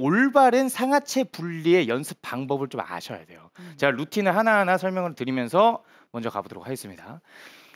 올바른 상하체 분리의 연습 방법을 좀 아셔야 돼요. 음. 제가 루틴을 하나하나 설명을 드리면서 먼저 가보도록 하겠습니다.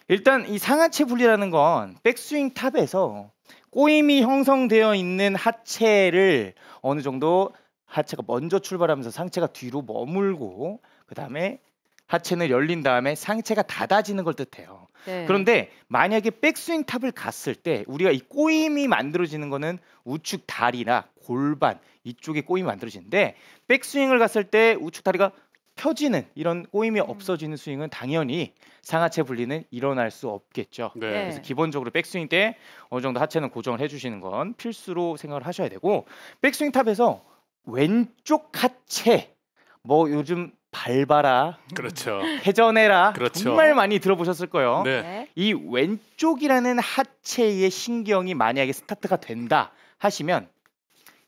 일단 이 상하체 분리라는 건 백스윙 탑에서 꼬임이 형성되어 있는 하체를 어느 정도 하체가 먼저 출발하면서 상체가 뒤로 머물고 그 다음에 하체는 열린 다음에 상체가 닫아지는 걸 뜻해요. 네. 그런데 만약에 백스윙 탑을 갔을 때 우리가 이 꼬임이 만들어지는 거는 우측 다리나 골반 이쪽에 꼬임이 만들어지는데 백스윙을 갔을 때 우측 다리가 펴지는 이런 꼬임이 음. 없어지는 스윙은 당연히 상하체 분리는 일어날 수 없겠죠. 네. 그래서 기본적으로 백스윙 때 어느 정도 하체는 고정을 해주시는 건 필수로 생각을 하셔야 되고 백스윙 탑에서 왼쪽 하체 뭐 요즘 밟아라. 그렇죠. 회전해라. 그렇죠. 정말 많이 들어보셨을 거예요. 네. 네. 이 왼쪽이라는 하체의 신경이 만약에 스타트가 된다 하시면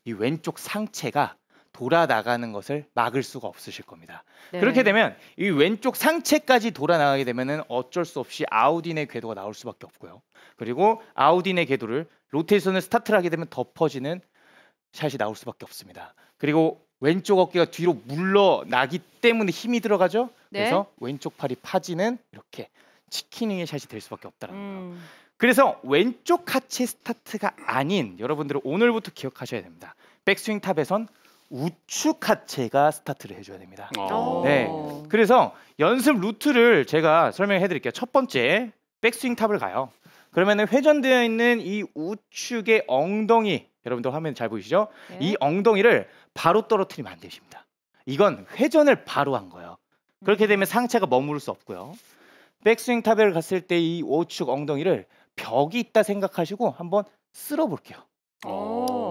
이 왼쪽 상체가 돌아 나가는 것을 막을 수가 없으실 겁니다. 네. 그렇게 되면 이 왼쪽 상체까지 돌아 나가게 되면 어쩔 수 없이 아우딘의 궤도가 나올 수밖에 없고요. 그리고 아우딘의 궤도를 로테이션을 스타트를 하게 되면 덮어지는 샷이 나올 수밖에 없습니다. 그리고 왼쪽 어깨가 뒤로 물러나기 때문에 힘이 들어가죠. 네. 그래서 왼쪽 팔이 파지는 이렇게 치킨윙의 샷이 될 수밖에 없다는 거예요. 음. 그래서 왼쪽 하체 스타트가 아닌 여러분들은 오늘부터 기억하셔야 됩니다. 백스윙 탑에선 우측 하체가 스타트를 해줘야 됩니다. 어. 네. 그래서 연습 루트를 제가 설명해 드릴게요. 첫 번째 백스윙 탑을 가요. 그러면 회전되어 있는 이 우측의 엉덩이 여러분들 화면 잘 보이시죠? 네. 이 엉덩이를 바로 떨어뜨리면 안 되십니다. 이건 회전을 바로 한 거예요. 그렇게 음. 되면 상체가 머무를 수 없고요. 백스윙 타벨을 갔을 때 이 우측 엉덩이를 벽이 있다 생각하시고 한번 쓸어 볼게요.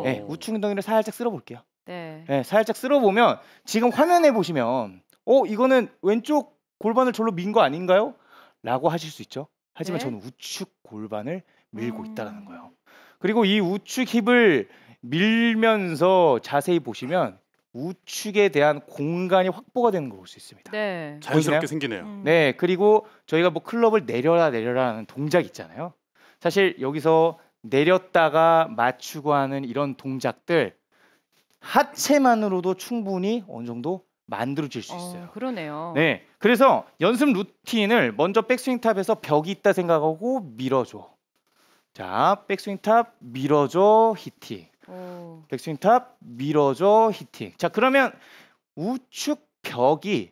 네, 우측 엉덩이를 살짝 쓸어 볼게요. 네. 네. 살짝 쓸어 보면 지금 화면에 보시면 어 이거는 왼쪽 골반을 절로 민 거 아닌가요? 라고 하실 수 있죠. 하지만 네? 저는 우측 골반을 밀고 있다라는 음. 거예요. 그리고 이 우측 힙을 밀면서 자세히 보시면 우측에 대한 공간이 확보가 되는 걸 볼 수 있습니다. 네. 자연스럽게 생기네요. 음. 네, 그리고 저희가 뭐 클럽을 내려라 내려라 하는 동작 있잖아요. 사실 여기서 내렸다가 맞추고 하는 이런 동작들 하체만으로도 충분히 어느 정도 만들어질 수 어, 있어요. 어, 그러네요. 네, 그래서 연습 루틴을 먼저 백스윙 탑에서 벽이 있다 생각하고 밀어줘. 자, 백스윙 탑 밀어줘 히팅. 오. 백스윙 탑 밀어줘 히팅. 자, 그러면 우측 벽이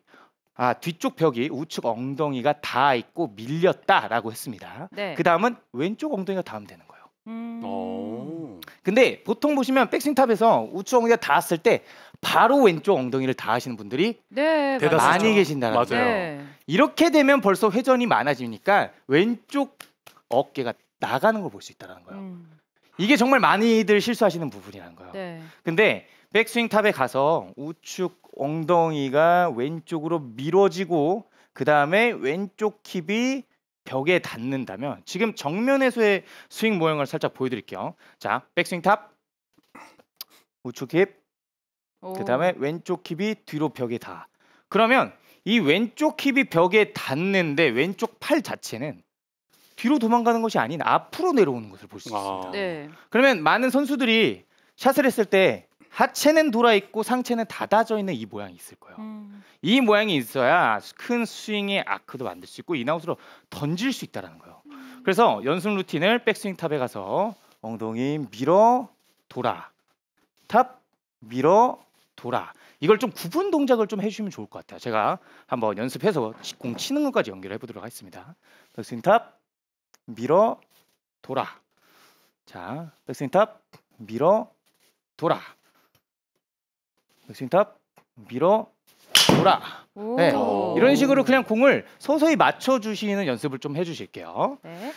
아 뒤쪽 벽이 우측 엉덩이가 다 있고 밀렸다라고 했습니다. 네. 그 다음은 왼쪽 엉덩이가 다음 되는 거예요. 음. 근데 보통 보시면 백스윙 탑에서 우측 엉덩이가 닿았을 때 바로 왼쪽 엉덩이를 닿으시는 분들이 네, 많이 계신다는 거예요. 네. 이렇게 되면 벌써 회전이 많아지니까 왼쪽 어깨가 나가는 걸 볼 수 있다는 라 거예요. 음. 이게 정말 많이들 실수하시는 부분이라는 거예요. 네. 근데 백스윙 탑에 가서 우측 엉덩이가 왼쪽으로 밀어지고 그 다음에 왼쪽 힙이 벽에 닿는다면 지금 정면에서의 스윙 모형을 살짝 보여드릴게요. 자, 백스윙 탑, 우측 힙, 그 다음에 왼쪽 힙이 뒤로 벽에 닿아. 그러면 이 왼쪽 힙이 벽에 닿는데 왼쪽 팔 자체는 뒤로 도망가는 것이 아닌 앞으로 내려오는 것을 볼수 아. 있습니다. 아. 네. 그러면 많은 선수들이 샷을 했을 때 하체는 돌아 있고 상체는 닫아져 있는 이 모양이 있을 거예요. 음. 이 모양이 있어야 큰 스윙의 아크도 만들 수 있고 인아웃으로 던질 수있다는 거예요. 음. 그래서 연습 루틴을 백스윙 탑에 가서 엉덩이 밀어 돌아 탑 밀어 돌아 이걸 좀 구분 동작을 좀 해주시면 좋을 것 같아요. 제가 한번 연습해서 공 치는 것까지 연결해 보도록 하겠습니다. 백스윙 탑 밀어 돌아. 자, 백스윙 탑 밀어 돌아. 백스윙 탑 밀어 돌아. 네, 이런 식으로 그냥 공을 서서히 맞춰 주시는 연습을 좀 해주실게요. 네.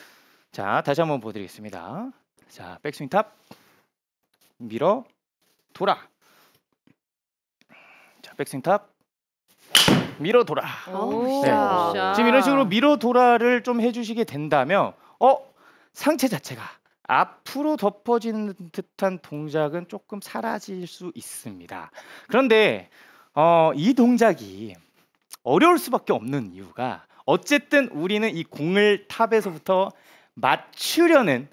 자, 다시 한번 보여드리겠습니다. 자, 백스윙 탑 밀어 돌아. 자, 백스윙 탑 밀어돌아 네. 지금 이런 식으로 미러돌아를 좀 해주시게 된다면 어 상체 자체가 앞으로 덮어지는 듯한 동작은 조금 사라질 수 있습니다. 그런데 어, 이 동작이 어려울 수밖에 없는 이유가 어쨌든 우리는 이 공을 탑에서부터 맞추려는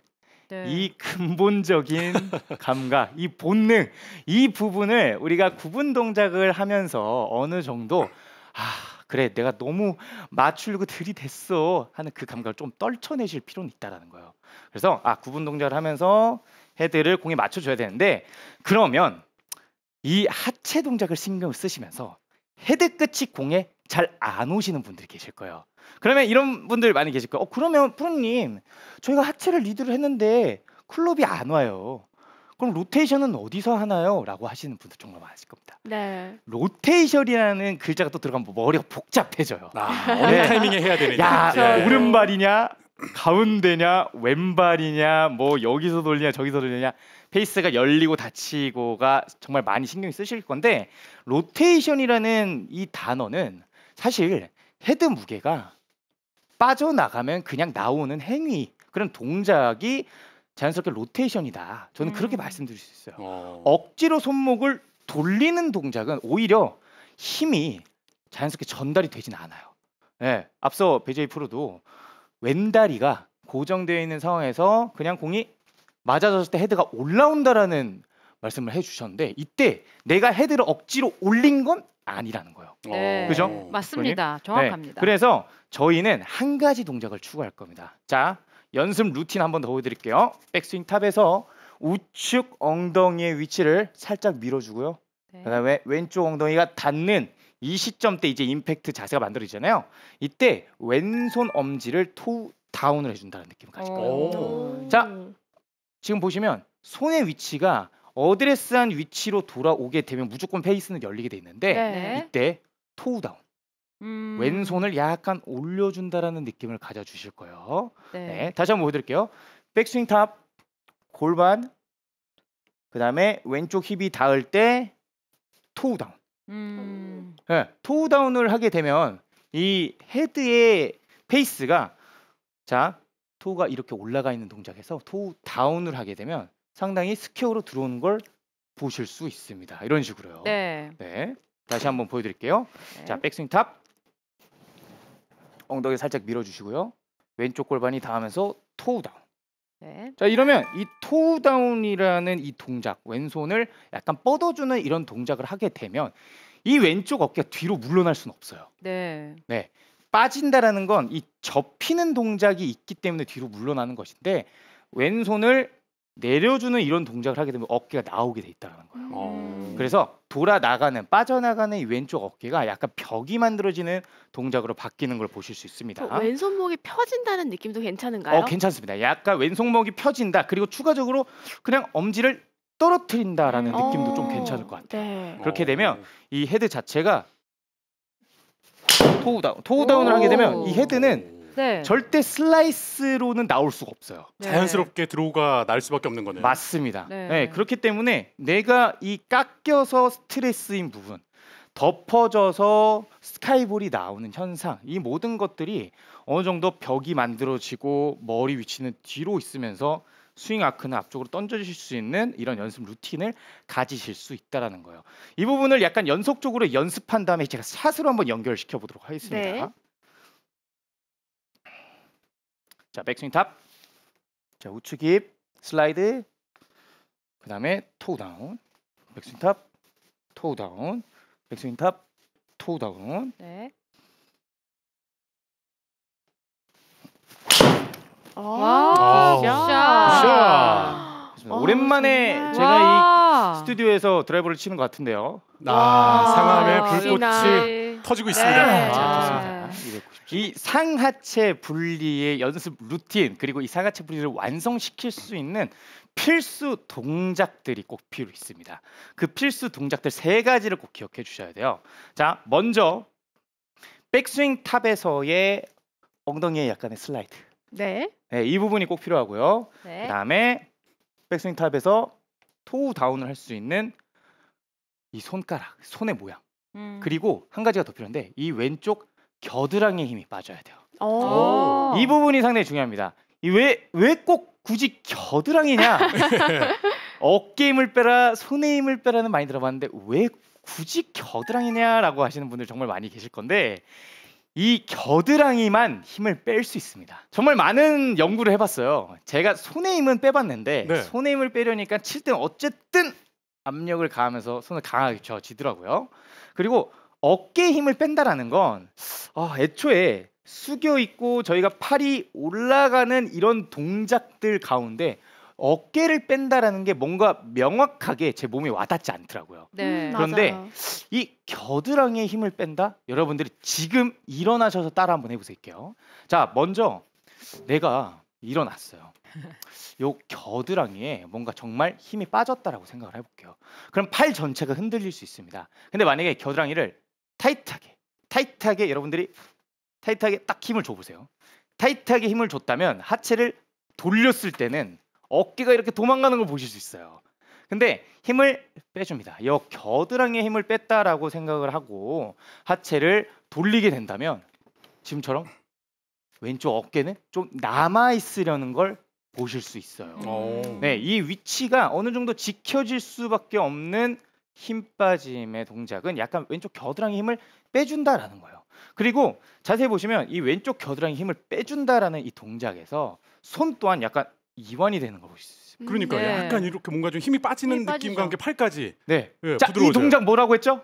네. 이 근본적인 감각, 이 본능, 이 부분을 우리가 구분 동작을 하면서 어느 정도 아 그래 내가 너무 맞추려고 들이댔어 하는 그 감각을 좀 떨쳐내실 필요는 있다라는 거예요. 그래서 아 구분 동작을 하면서 헤드를 공에 맞춰줘야 되는데 그러면 이 하체 동작을 신경을 쓰시면서 헤드 끝이 공에 잘 안 오시는 분들이 계실 거예요. 그러면 이런 분들 많이 계실 거예요. 어, 그러면 프로님 저희가 하체를 리드를 했는데 클럽이 안 와요. 그럼 로테이션은 어디서 하나요? 라고 하시는 분들 정말 많으실 겁니다. 네. 로테이션이라는 글자가 또 들어가면 뭐 머리가 복잡해져요. 아, 네. 어느 네. 타이밍에 해야 되는냐 야, 그 오른발이냐, 가운데냐, 왼발이냐, 뭐 여기서 돌리냐, 저기서 돌리냐. 페이스가 열리고 닫히고가 정말 많이 신경이 쓰실 건데 로테이션이라는 이 단어는 사실 헤드 무게가 빠져나가면 그냥 나오는 행위 그런 동작이 자연스럽게 로테이션이다. 저는 음. 그렇게 말씀드릴 수 있어요. 오. 어. 억지로 손목을 돌리는 동작은 오히려 힘이 자연스럽게 전달이 되진 않아요. 예, 네, 앞서 베제이 프로도 왼다리가 고정되어 있는 상황에서 그냥 공이 맞아졌을 때 헤드가 올라온다라는 말씀을 해주셨는데 이때 내가 헤드를 억지로 올린 건 아니라는 거예요. 어. 네, 그죠? 맞습니다. 정확합니다. 네, 그래서 저희는 한 가지 동작을 추가할 겁니다. 자, 연습 루틴 한번더 보여드릴게요. 백스윙 탑에서 우측 엉덩이의 위치를 살짝 밀어주고요. 네. 그다음에 왼쪽 엉덩이가 닿는 이 시점 때 이제 임팩트 자세가 만들어지잖아요. 이때 왼손 엄지를 토 다운을 해준다는 느낌을 가질지요 어. 자, 지금 보시면 손의 위치가 어드레스한 위치로 돌아오게 되면 무조건 페이스는 열리게 돼 있는데 네. 이때 토우 다운. 음. 왼손을 약간 올려준다라는 느낌을 가져주실 거예요. 네. 네, 다시 한번 보여드릴게요. 백스윙 탑, 골반, 그 다음에 왼쪽 힙이 닿을 때 토우 다운. 음. 네, 토우 다운을 하게 되면 이 헤드의 페이스가 자 토우가 이렇게 올라가 있는 동작에서 토우 다운을 하게 되면 상당히 스퀘어로 들어오는 걸 보실 수 있습니다. 이런 식으로요. 네. 네. 다시 한번 보여드릴게요. 네. 자 백스윙 탑 엉덩이 살짝 밀어주시고요. 왼쪽 골반이 닿으면서 토우 다운. 네. 자 이러면 이 토우 다운이라는 이 동작 왼손을 약간 뻗어주는 이런 동작을 하게 되면 이 왼쪽 어깨가 뒤로 물러날 수는 없어요. 네. 네. 빠진다라는 건 이 접히는 동작이 있기 때문에 뒤로 물러나는 것인데 왼손을 내려주는 이런 동작을 하게 되면 어깨가 나오게 돼 있다는 라 거예요. 음. 어. 그래서 돌아 나가는 빠져나가는 왼쪽 어깨가 약간 벽이 만들어지는 동작으로 바뀌는 걸 보실 수 있습니다. 그 왼손목이 펴진다는 느낌도 괜찮은가요? 어, 괜찮습니다. 약간 왼손목이 펴진다. 그리고 추가적으로 그냥 엄지를 떨어뜨린다라는 음. 느낌도 좀 어. 괜찮을 것 같아요. 네. 그렇게 어. 되면 이 헤드 자체가 토우다운, 토우다운을 하게 되면 이 헤드는 네. 절대 슬라이스로는 나올 수가 없어요. 네. 자연스럽게 들어가날 수밖에 없는 거네요. 맞습니다. 네. 네. 그렇기 때문에 내가 이 깎여서 스트레스인 부분, 덮어져서 스카이볼이 나오는 현상, 이 모든 것들이 어느 정도 벽이 만들어지고 머리 위치는 뒤로 있으면서 스윙 아크는 앞쪽으로 던져주실 수 있는 이런 연습 루틴을 가지실 수 있다라는 거예요. 이 부분을 약간 연속적으로 연습한 다음에 제가 샷으로 한번 연결시켜 보도록 하겠습니다. 네. 자, 백스윙 탑. 자, 우측 힙 슬라이드. 그 다음에 토우 다운. 백스윙 탑. 토우 다운. 백스윙 탑. 토우 다운. 네. 와, 아, 아, 샷. 아, 오랜만에 제가 이 스튜디오에서 드라이버를 치는 것 같은데요. 아, 상암의 불꽃이 역시나. 터지고 있습니다. 네. 아, 자, 습니다 이 상하체 분리의 연습 루틴 그리고 이 상하체 분리를 완성시킬 수 있는 필수 동작들이 꼭 필요 있습니다. 그 필수 동작들 세 가지를 꼭 기억해 주셔야 돼요. 자, 먼저 백스윙 탑에서의 엉덩이의 약간의 슬라이드. 네. 네, 이 부분이 꼭 필요하고요. 네. 그다음에 백스윙 탑에서 토우 다운을 할 수 있는 이 손가락, 손의 모양. 음. 그리고 한 가지가 더 필요한데 이 왼쪽 겨드랑이 힘이 빠져야 돼요. 오. 어. 이 부분이 상당히 중요합니다. 왜왜 꼭 굳이 겨드랑이냐? 어깨 힘을 빼라, 손에 힘을 빼라는 많이 들어봤는데 왜 굳이 겨드랑이냐라고 하시는 분들 정말 많이 계실 건데 이 겨드랑이만 힘을 뺄 수 있습니다. 정말 많은 연구를 해봤어요. 제가 손에 힘은 빼봤는데 네. 손에 힘을 빼려니까 칠 때는 어쨌든 압력을 가하면서 손을 강하게 쥐어지더라고요. 그리고 어깨에 힘을 뺀다라는 건 아, 애초에 숙여 있고 저희가 팔이 올라가는 이런 동작들 가운데 어깨를 뺀다라는 게 뭔가 명확하게 제 몸에 와닿지 않더라고요. 네, 그런데 맞아요. 이 겨드랑이에 힘을 뺀다? 여러분들이 지금 일어나셔서 따라 한번 해보실게요. 자, 먼저 내가 일어났어요. 요 겨드랑이에 뭔가 정말 힘이 빠졌다라고 생각을 해볼게요. 그럼 팔 전체가 흔들릴 수 있습니다. 근데 만약에 겨드랑이를 타이트하게 타이트하게 여러분들이 타이트하게 딱 힘을 줘보세요. 타이트하게 힘을 줬다면 하체를 돌렸을 때는 어깨가 이렇게 도망가는 걸 보실 수 있어요. 근데 힘을 빼줍니다. 여 겨드랑이에 힘을 뺐다라고 생각을 하고 하체를 돌리게 된다면 지금처럼 왼쪽 어깨는 좀 남아 있으려는 걸 보실 수 있어요. 네, 이 위치가 어느 정도 지켜질 수밖에 없는 힘 빠짐의 동작은 약간 왼쪽 겨드랑이 힘을 빼준다라는 거예요. 그리고 자세히 보시면 이 왼쪽 겨드랑이 힘을 빼준다라는 이 동작에서 손 또한 약간 이완이 되는 거 보실 수 있어요. 그러니까 네. 약간 이렇게 뭔가 좀 힘이 빠지는 힘이 느낌과 함께 팔까지. 네. 네 자, 부드러워이 동작 뭐라고 했죠?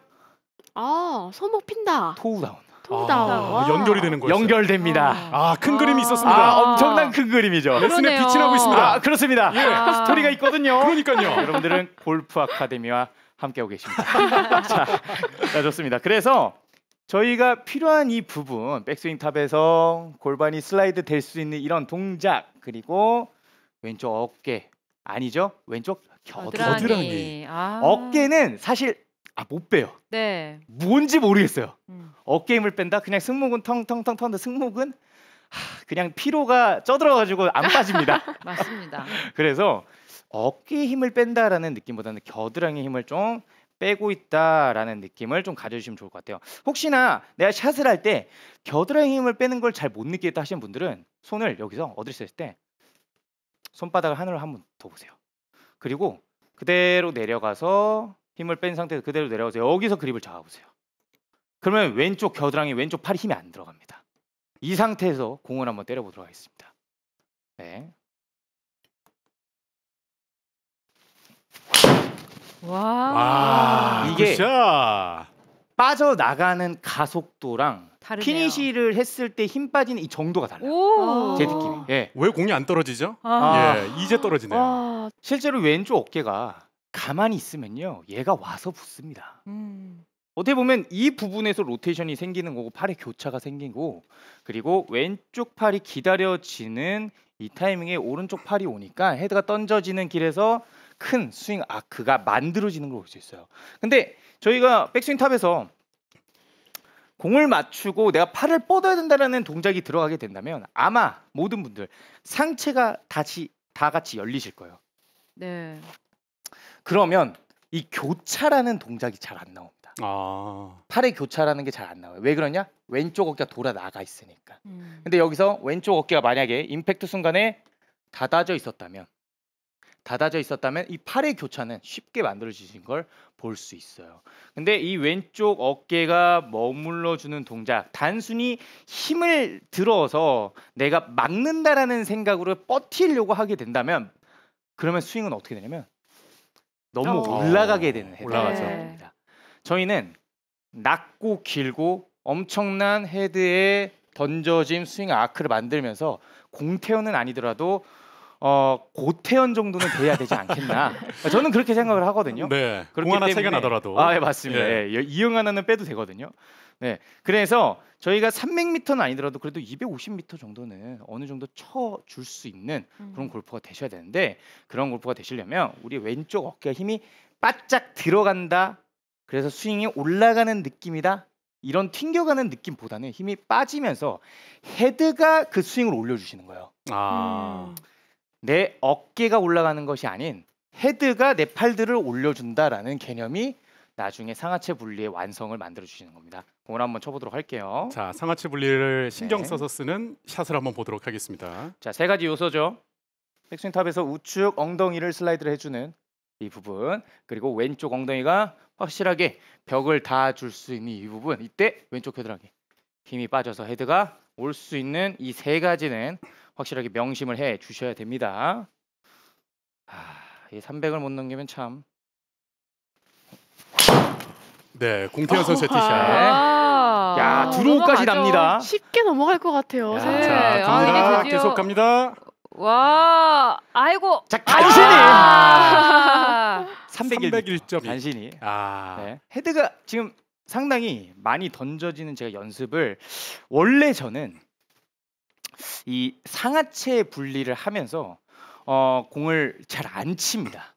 아, 손목 핀다. 토우 다운. 토우 다운. 아, 연결이 되는 거예요. 연결됩니다. 아. 아, 큰 그림이 아. 있었습니다. 아, 엄청난 큰 그림이죠. 레슨에 빛이 나고 있습니다. 아, 그렇습니다. 예. 스토리가 있거든요. 그러니까요. 여러분들은 골프 아카데미와 함께하고 계십니다. 자, 자, 좋습니다. 그래서 저희가 필요한 이 부분 백스윙 탑에서 골반이 슬라이드 될 수 있는 이런 동작 그리고 왼쪽 어깨 아니죠? 왼쪽 겨드랑이, 겨드랑이. 아. 어깨는 사실 아, 못 빼요. 네. 뭔지 모르겠어요. 음. 어깨 힘을 뺀다. 그냥 승모근 텅텅텅 턴데 승모근 하, 그냥 피로가 쪄들어가지고 안 빠집니다. 맞습니다. 그래서 어깨에 힘을 뺀다라는 느낌보다는 겨드랑이 힘을 좀 빼고 있다라는 느낌을 좀 가져주시면 좋을 것 같아요. 혹시나 내가 샷을 할 때 겨드랑이 힘을 빼는 걸 잘 못 느끼겠다 하시는 분들은 손을 여기서 어드레을때 손바닥을 하늘로 한번 더 보세요. 그리고 그대로 내려가서 힘을 뺀 상태에서 그대로 내려가서 여기서 그립을 잡아보세요. 그러면 왼쪽 겨드랑이 왼쪽 팔이 힘이 안 들어갑니다. 이 상태에서 공을 한번 때려보도록 하겠습니다. 네, 와. 와 이게 굿샷. 빠져나가는 가속도랑 다르네요. 피니쉬를 했을 때 힘 빠지는 이 정도가 달라요. 제 느낌이. 예. 왜 공이 안 떨어지죠? 아. 예, 이제 떨어지네요. 아. 실제로 왼쪽 어깨가 가만히 있으면요. 얘가 와서 붙습니다. 음. 어떻게 보면 이 부분에서 로테이션이 생기는 거고 팔의 교차가 생기고 그리고 왼쪽 팔이 기다려지는 이 타이밍에 오른쪽 팔이 오니까 헤드가 던져지는 길에서 큰 스윙 아크가 만들어지는 걸 볼 수 있어요. 근데 저희가 백스윙 탑에서 공을 맞추고 내가 팔을 뻗어야 된다라는 동작이 들어가게 된다면 아마 모든 분들 상체가 다시 다 같이 열리실 거예요. 네. 그러면 이 교차라는 동작이 잘 안 나옵니다. 아... 팔의 교차라는 게 잘 안 나와요. 왜 그러냐? 왼쪽 어깨가 돌아 나가 있으니까. 음... 근데 여기서 왼쪽 어깨가 만약에 임팩트 순간에 닫아져 있었다면 닫아져 있었다면 이 팔의 교차는 쉽게 만들어지신 걸 볼 수 있어요. 근데 이 왼쪽 어깨가 머물러 주는 동작, 단순히 힘을 들어서 내가 막는다라는 생각으로 버티려고 하게 된다면 그러면 스윙은 어떻게 되냐면 너무 어. 올라가게 되는 헤드가 어, 올라가죠. 네. 저희는 낮고 길고 엄청난 헤드에 던져진 스윙 아크를 만들면서 공태우는 아니더라도 어, 고태현 정도는 돼야 되지 않겠나. 저는 그렇게 생각을 하거든요. 네. 공 하나 세개 나더라도. 아, 예, 맞습니다. 예. 예. 예. 이응 하나는 빼도 되거든요. 네. 그래서 저희가 300m는 아니더라도 그래도 250m 정도는 어느 정도 쳐줄 수 있는 그런 음. 골프가 되셔야 되는데 그런 골프가 되시려면 우리 왼쪽 어깨 힘이 바짝 들어간다. 그래서 스윙이 올라가는 느낌이다. 이런 튕겨가는 느낌보다는 힘이 빠지면서 헤드가 그 스윙을 올려주시는 거예요. 아. 음. 내 어깨가 올라가는 것이 아닌 헤드가 내 팔들을 올려준다라는 개념이 나중에 상하체 분리의 완성을 만들어 주시는 겁니다. 공을 한번 쳐보도록 할게요. 자, 상하체 분리를 신경 네. 써서 쓰는 샷을 한번 보도록 하겠습니다. 자, 세 가지 요소죠. 백스윙 탑에서 우측 엉덩이를 슬라이드를 해주는 이 부분 그리고 왼쪽 엉덩이가 확실하게 벽을 다줄수 있는 이 부분 이때 왼쪽 헤드랑이 힘이 빠져서 헤드가 올 수 있는 이 세 가지는 확실하게 명심을 해 주셔야 됩니다. 아, 이 300을 못 넘기면 참. 네, 공태현 선수의 아, 티샷. 아, 야, 드로우까지 아, 납니다. 쉽게 넘어갈 것 같아요. 야, 네. 자, 갑니다. 이 드디어- 계속 갑니다. 와, 아이고. 자, 간신히 아. 301. 301.2. 간신히. 아, 네. 헤드가 지금 상당히 많이 던져지는 제가 연습을 원래 저는 이 상하체 분리를 하면서 어, 공을 잘 안 칩니다.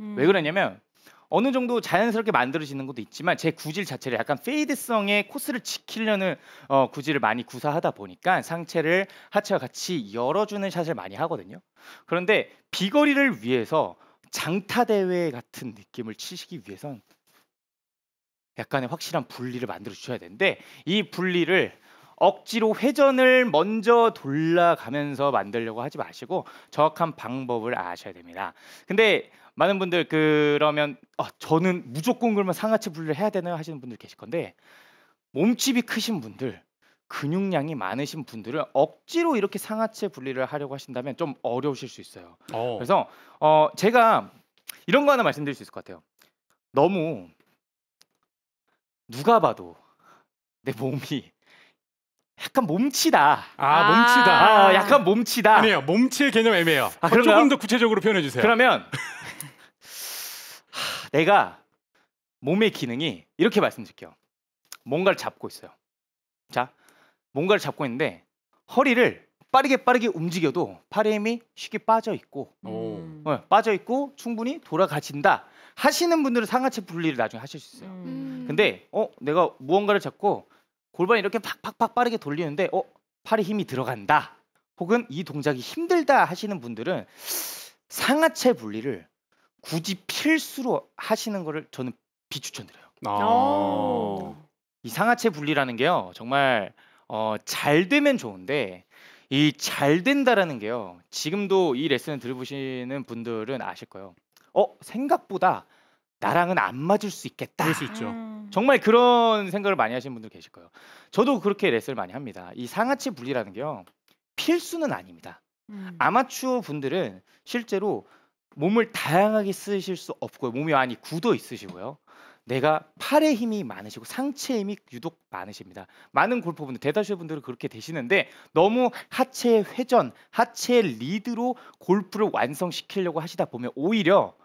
음. 왜 그러냐면 어느 정도 자연스럽게 만들어지는 것도 있지만 제 구질 자체를 약간 페이드성의 코스를 지키려는 어, 구질을 많이 구사하다 보니까 상체를 하체와 같이 열어주는 샷을 많이 하거든요. 그런데 비거리를 위해서 장타 대회 같은 느낌을 치시기 위해선 약간의 확실한 분리를 만들어 주셔야 되는데 이 분리를 억지로 회전을 먼저 돌아가면서 만들려고 하지 마시고 정확한 방법을 아셔야 됩니다. 근데 많은 분들 그러면 어, 저는 무조건 그러면 상하체 분리를 해야 되나요 하시는 분들 계실 건데 몸집이 크신 분들 근육량이 많으신 분들은 억지로 이렇게 상하체 분리를 하려고 하신다면 좀 어려우실 수 있어요. 오. 어. 그래서 어 제가 이런 거 하나 말씀드릴 수 있을 것 같아요. 너무 누가 봐도 내 몸이 약간 몸치다. 아, 몸치다. 아, 약간 몸치다. 아니에요. 몸치의 개념 애매해요. 아, 어, 조금 더 구체적으로 표현해 주세요. 그러면 하, 내가 몸의 기능이 이렇게 말씀드릴게요. 뭔가를 잡고 있어요. 자, 뭔가를 잡고 있는데 허리를 빠르게 빠르게 움직여도 팔의 힘이 쉽게 빠져 있고 음. 어, 빠져 있고 충분히 돌아가진다 하시는 분들은 상하체 분리를 나중에 하실 수 있어요. 음. 근데 어 내가 무언가를 잡고 골반 이렇게 팍팍팍 빠르게 돌리는데 어 팔에 힘이 들어간다 혹은 이 동작이 힘들다 하시는 분들은 상하체 분리를 굳이 필수로 하시는 거를 저는 비추천드려요. 아. 이 상하체 분리라는 게요 정말 어, 잘 되면 좋은데 이 잘 된다라는 게요 지금도 이 레슨을 들어보시는 분들은 아실 거예요. 어 생각보다 나랑은 안 맞을 수 있겠다. 그럴 수 있죠. 음. 정말 그런 생각을 많이 하시는 분들 계실 거예요. 저도 그렇게 레슨을 많이 합니다. 이 상하체 분리라는 게요. 필수는 아닙니다. 음. 아마추어 분들은 실제로 몸을 다양하게 쓰실 수 없고요. 몸이 많이 굳어 있으시고요. 내가 팔에 힘이 많으시고 상체 힘이 유독 많으십니다. 많은 골퍼분들 대다수의 분들은 그렇게 되시는데 너무 하체 회전, 하체 리드로 골프를 완성시키려고 하시다 보면 오히려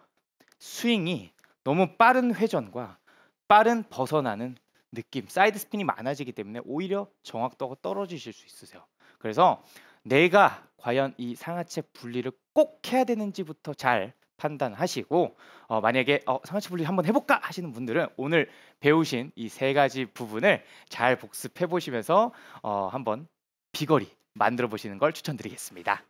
스윙이 너무 빠른 회전과 빠른 벗어나는 느낌, 사이드 스핀이 많아지기 때문에 오히려 정확도가 떨어지실 수 있으세요. 그래서 내가 과연 이 상하체 분리를 꼭 해야 되는지부터 잘 판단하시고 어, 만약에 어, 상하체 분리 한번 해볼까 하시는 분들은 오늘 배우신 이 세 가지 부분을 잘 복습해 보시면서 어, 한번 비거리 만들어 보시는 걸 추천드리겠습니다.